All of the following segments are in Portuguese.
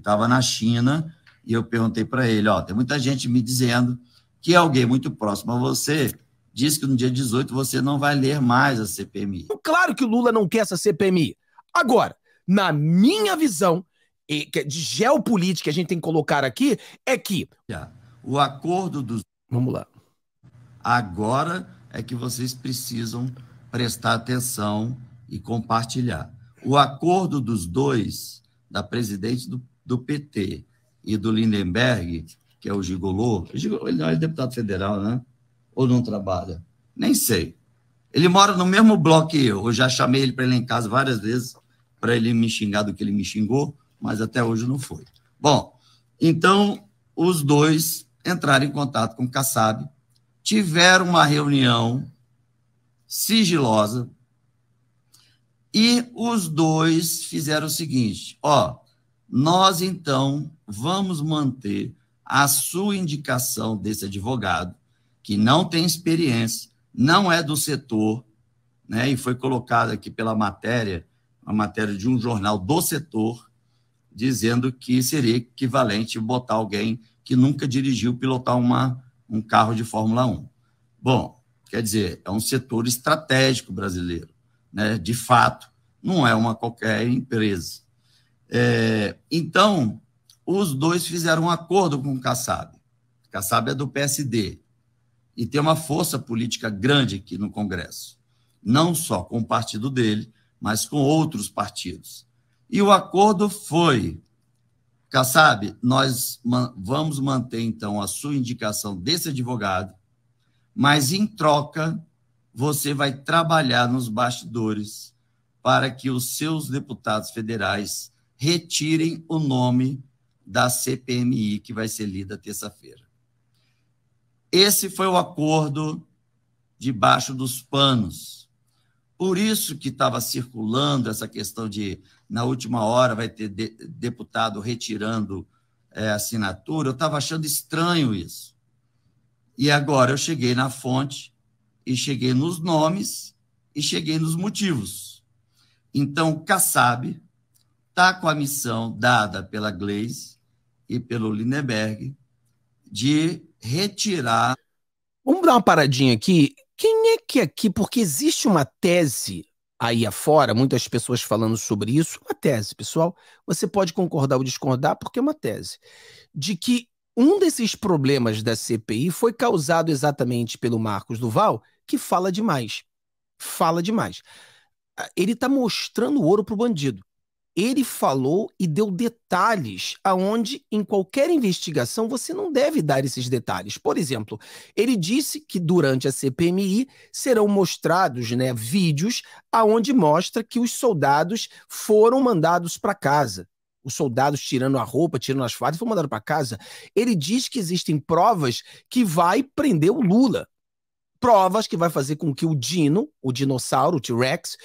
estava na China, e eu perguntei para ele: ó, tem muita gente me dizendo que alguém muito próximo a você disse que no dia 18 você não vai ler mais a CPMI. Então, claro que o Lula não quer essa CPMI. Agora, na minha visão é de geopolítica que a gente tem que colocar aqui, é que. O acordo dos. Vamos lá. Agora é que vocês precisam prestar atenção e compartilhar. O acordo dos dois, da presidente do do PT e do Lindenberg, que é o Gigolô, ele não é deputado federal, né? Ou não trabalha? Nem sei. Ele mora no mesmo bloco que eu. Eu já chamei ele para ele em casa várias vezes para ele me xingar do que ele me xingou, mas até hoje não foi. Bom, então os dois entraram em contato com o Kassab, tiveram uma reunião sigilosa e os dois fizeram o seguinte: ó, nós então vamos manter a sua indicação desse advogado, que não tem experiência, não é do setor, né, e foi colocado aqui pela matéria, a matéria de um jornal do setor, dizendo que seria equivalente botar alguém que nunca dirigiu pilotar uma, um carro de Fórmula 1. Bom, quer dizer, é um setor estratégico brasileiro, né? de fato, não é uma qualquer empresa. É, então, os dois fizeram um acordo com o Kassab. Kassab é do PSD e tem uma força política grande aqui no Congresso, não só com o partido dele, mas com outros partidos. E o acordo foi: Kassab, nós vamos manter então a sua indicação desse advogado, mas em troca você vai trabalhar nos bastidores para que os seus deputados federais retirem o nome da CPMI, que vai ser lida terça-feira. Esse foi o acordo debaixo dos panos. Por isso que estava circulando essa questão de, na última hora, vai ter de, deputado retirando é, assinatura. Eu estava achando estranho isso. E agora eu cheguei na fonte e cheguei nos nomes e cheguei nos motivos. Então, Kassab, está com a missão dada pela Glaze e pelo Lindenberg de retirar. Vamos dar uma paradinha aqui. Quem é que aqui, porque existe uma tese aí afora, muitas pessoas falando sobre isso, uma tese, pessoal, você pode concordar ou discordar, porque é uma tese, de que um desses problemas da CPI foi causado exatamente pelo Marcos Duval, que fala demais. Fala demais. Ah, ele está mostrando ouro para o bandido ele falou e deu detalhes aonde em qualquer investigação você não deve dar esses detalhes. Por exemplo, ele disse que durante a CPMI serão mostrados, né, vídeos aonde mostra que os soldados foram mandados para casa. Os soldados tirando a roupa, tirando as fardas, foram mandados para casa. Ele diz que existem provas que vai prender o Lula provas que vai fazer com que o Dino, o dinossauro, o T-Rex,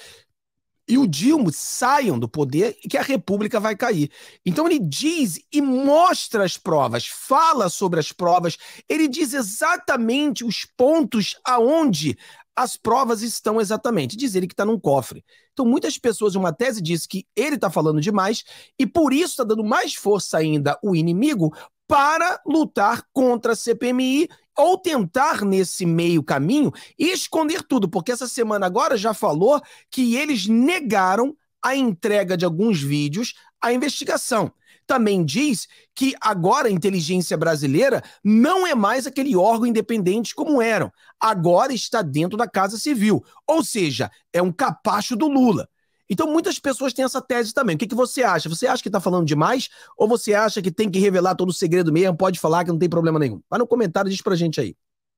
e o Dilma saiam do poder e que a República vai cair. Então ele diz e mostra as provas, fala sobre as provas, ele diz exatamente os pontos aonde as provas estão exatamente. Diz ele que está num cofre. Então, muitas pessoas, uma tese diz que ele está falando demais e por isso está dando mais força ainda o inimigo para lutar contra a CPMI ou tentar, nesse meio caminho, esconder tudo, porque essa semana agora já falou que eles negaram a entrega de alguns vídeos à investigação. Também diz que agora a inteligência brasileira não é mais aquele órgão independente como eram. Agora está dentro da Casa Civil. Ou seja, é um capacho do Lula. Então, muitas pessoas têm essa tese também. O que, que você acha? Você acha que está falando demais? Ou você acha que tem que revelar todo o segredo mesmo? Pode falar que não tem problema nenhum. Vai no comentário e diz pra gente aí.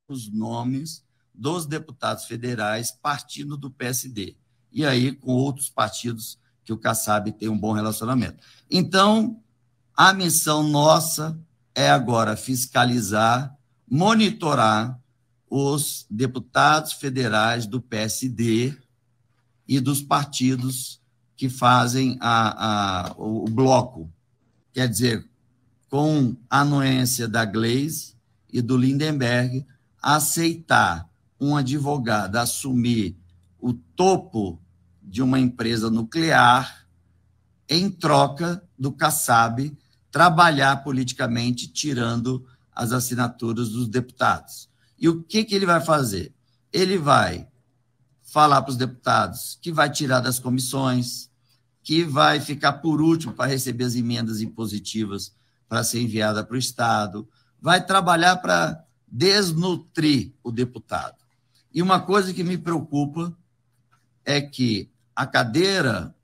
Os nomes dos deputados federais partindo do PSD. E aí, com outros partidos que o Kassab tem um bom relacionamento. Então, a missão nossa é agora fiscalizar, monitorar os deputados federais do PSD e dos partidos que fazem a, a, o bloco. Quer dizer, com a anuência da Glaze e do Lindenberg, aceitar um advogado assumir o topo de uma empresa nuclear em troca do Kassab trabalhar politicamente tirando as assinaturas dos deputados. E o que, que ele vai fazer? Ele vai falar para os deputados que vai tirar das comissões, que vai ficar por último para receber as emendas impositivas para ser enviada para o Estado, vai trabalhar para desnutrir o deputado. E uma coisa que me preocupa é que a cadeira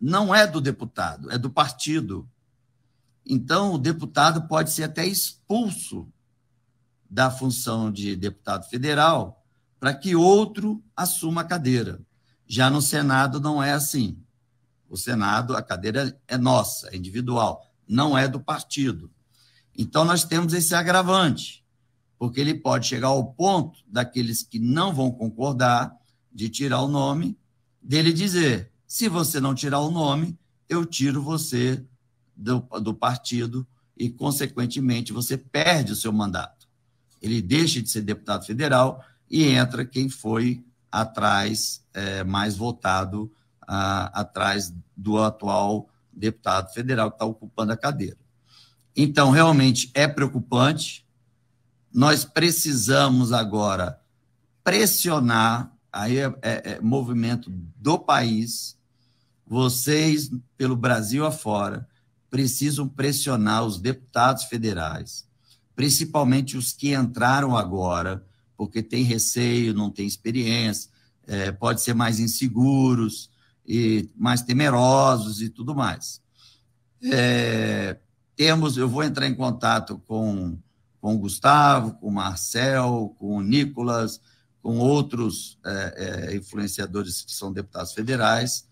não é do deputado, é do partido. Então, o deputado pode ser até expulso da função de deputado federal para que outro assuma a cadeira. Já no Senado não é assim. O Senado, a cadeira é nossa, é individual, não é do partido. Então, nós temos esse agravante, porque ele pode chegar ao ponto daqueles que não vão concordar de tirar o nome, dele dizer: se você não tirar o nome, eu tiro você do, do partido e, consequentemente, você perde o seu mandato. Ele deixa de ser deputado federal e entra quem foi atrás, é, mais votado a, atrás do atual deputado federal que está ocupando a cadeira. Então, realmente é preocupante. Nós precisamos agora pressionar aí é, é, é, movimento do país. Vocês, pelo Brasil afora, precisam pressionar os deputados federais, principalmente os que entraram agora, porque tem receio, não tem experiência, é, pode ser mais inseguros e mais temerosos e tudo mais. É, temos, eu vou entrar em contato com, com o Gustavo, com o Marcel, com o Nicolas, com outros é, é influenciadores que são deputados federais,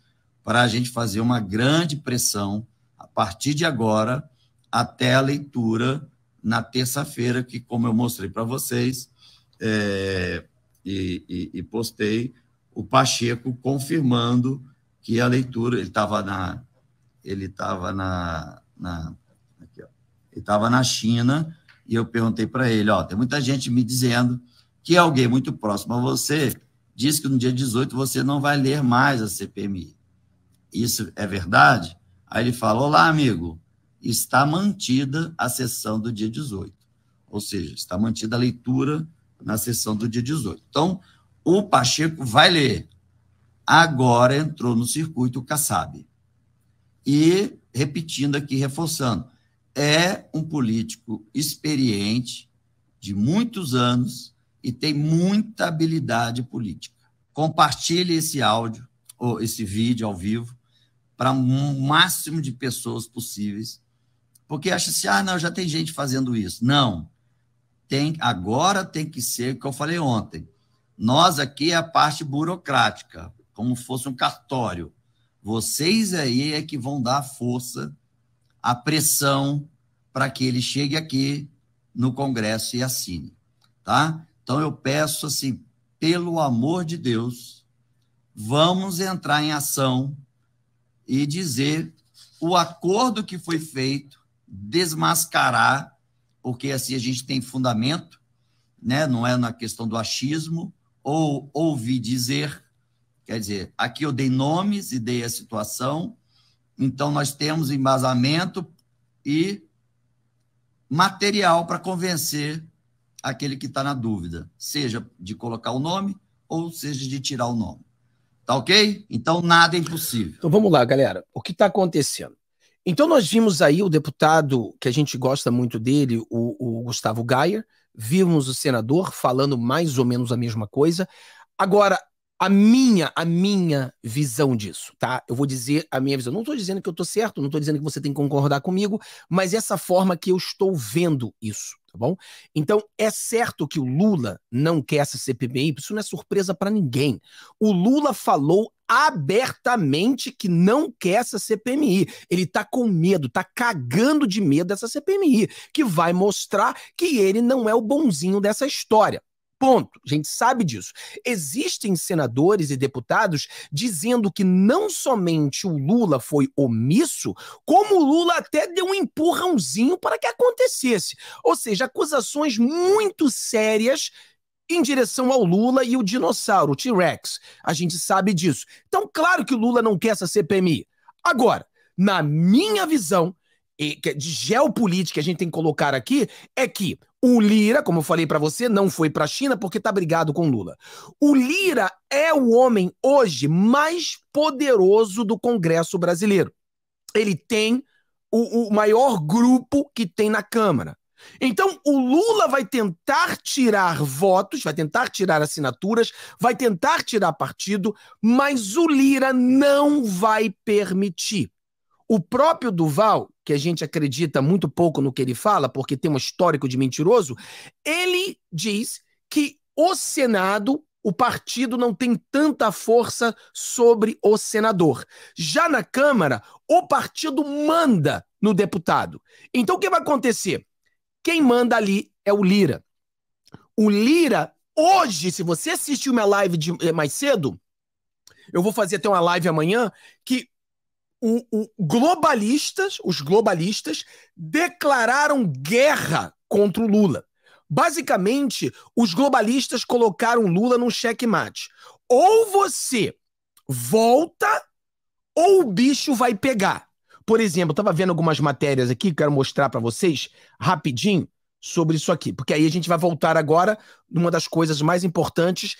para a gente fazer uma grande pressão a partir de agora até a leitura na terça-feira, que, como eu mostrei para vocês, é, e, e, e, postei o Pacheco confirmando que a leitura, ele estava na. Ele estava na. na aqui, ele estava na China, e eu perguntei para ele: ó, tem muita gente me dizendo que alguém muito próximo a você disse que no dia 18 você não vai ler mais a CPMI. Isso é verdade? Aí ele fala: Olá, amigo, está mantida a sessão do dia 18. Ou seja, está mantida a leitura na sessão do dia 18. Então, o Pacheco vai ler. Agora entrou no circuito o Kassab. E, repetindo aqui, reforçando, é um político experiente, de muitos anos, e tem muita habilidade política. Compartilhe esse áudio, ou esse vídeo ao vivo, para o um máximo de pessoas possíveis, porque acha-se, ah, não, já tem gente fazendo isso. Não tem, agora tem que ser o que eu falei ontem. Nós aqui é a parte burocrática, como fosse um cartório. Vocês aí é que vão dar a força, a pressão para que ele chegue aqui no Congresso e assine, tá? Então eu peço assim, pelo amor de Deus, vamos entrar em ação e dizer o acordo que foi feito, desmascarar porque assim a gente tem fundamento, né? não é na questão do achismo, ou ouvi dizer, quer dizer, aqui eu dei nomes e dei a situação, então nós temos embasamento e material para convencer aquele que está na dúvida, seja de colocar o nome ou seja de tirar o nome. Tá ok? Então nada é impossível. Então vamos lá, galera. O que está acontecendo? Então, nós vimos aí o deputado que a gente gosta muito dele, o, o Gustavo Gayer, vimos o senador falando mais ou menos a mesma coisa. Agora, a minha, a minha visão disso, tá? Eu vou dizer a minha visão. Não estou dizendo que eu estou certo, não estou dizendo que você tem que concordar comigo, mas essa forma que eu estou vendo isso, tá bom? Então, é certo que o Lula não quer essa CPMI, isso não é surpresa para ninguém. O Lula falou abertamente que não quer essa CPMI. Ele tá com medo, tá cagando de medo dessa CPMI, que vai mostrar que ele não é o bonzinho dessa história. Ponto. A gente sabe disso. Existem senadores e deputados dizendo que não somente o Lula foi omisso, como o Lula até deu um empurrãozinho para que acontecesse. Ou seja, acusações muito sérias em direção ao Lula e o dinossauro, o T-Rex. A gente sabe disso. Então, claro que o Lula não quer essa CPMI. Agora, na minha visão, é de geopolítica a gente tem que colocar aqui é que o Lira, como eu falei para você, não foi para a China porque tá brigado com Lula. O Lira é o homem hoje mais poderoso do Congresso brasileiro. Ele tem o, o maior grupo que tem na Câmara. Então, o Lula vai tentar tirar votos, vai tentar tirar assinaturas, vai tentar tirar partido, mas o Lira não vai permitir. O próprio Duval, que a gente acredita muito pouco no que ele fala, porque tem um histórico de mentiroso, ele diz que o Senado, o partido não tem tanta força sobre o senador. Já na Câmara, o partido manda no deputado. Então o que vai acontecer? Quem manda ali é o Lira. O Lira, hoje, se você assistiu minha live de, eh, mais cedo, eu vou fazer até uma live amanhã, que o, o globalistas, os globalistas, declararam guerra contra o Lula. Basicamente, os globalistas colocaram Lula num checkmate. Ou você volta, ou o bicho vai pegar. Por exemplo, eu estava vendo algumas matérias aqui, quero mostrar para vocês rapidinho sobre isso aqui, porque aí a gente vai voltar agora numa das coisas mais importantes